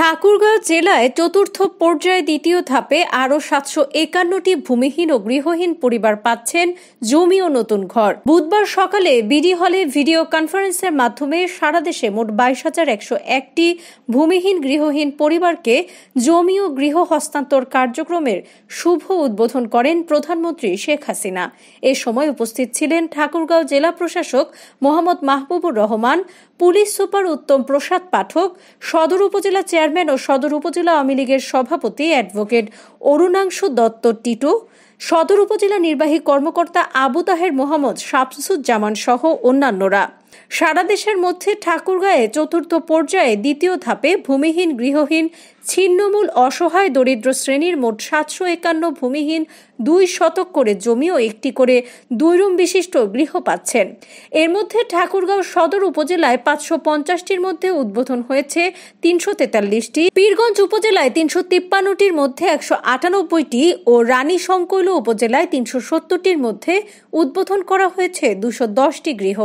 ঠাকুরগাঁও জেলায় চতুর্থ পর্যায়ে দ্বিতীয় ধাপে আরও সাতশো একান্নটি ভূমিহীন ও গৃহহীন পরিবার পাচ্ছেন জমি ও নতুন ঘর বুধবার সকালে বিডি হলে ভিডিও কনফারেন্সের মাধ্যমে সারা দেশে মোট বাইশ হাজার একশো একটি ভূমিহীন গৃহহীন পরিবারকে জমি ও গৃহ হস্তান্তর কার্যক্রমের শুভ উদ্বোধন করেন প্রধানমন্ত্রী শেখ হাসিনা এ সময় উপস্থিত ছিলেন ঠাকুরগাঁও জেলা প্রশাসক মোহাম্মদ মাহবুবুর রহমান পুলিশ সুপার উত্তম প্রসাদ পাঠক সদর উপজেলা চেয়ার চেয়ারম্যান ও সদর উপজেলা আওয়ামী লীগের সভাপতি অ্যাডভোকেট অরুণাংশু দত্ত টিটু সদর উপজেলা নির্বাহী কর্মকর্তা আবু তাহের মোহাম্মদ সাফসুজ্জামান সহ অন্যান্যরা সারা দেশের মধ্যে ঠাকুরগাঁয়ে চতুর্থ পর্যায়ে দ্বিতীয় ধাপে ভূমিহীন গৃহহীন ছিন্নমূল অসহায় দরিদ্র শ্রেণীর মোট সাতশো একান্ন ভূমিহীন দুই শতক করে জমি ও একটি করে দুই রুম বিশিষ্ট গৃহ পাচ্ছেন এর মধ্যে ঠাকুরগাঁও সদর উপজেলায় পাঁচশো পঞ্চাশটির মধ্যে উদ্বোধন হয়েছে তিনশো তেতাল্লিশটি পীরগঞ্জ উপজেলায় তিনশো তিপ্পান্নটির মধ্যে একশো আটানব্বইটি ও রানী সংকৈল উপজেলায় তিনশো সত্তরটির মধ্যে উদ্বোধন করা হয়েছে দুশো দশটি গৃহ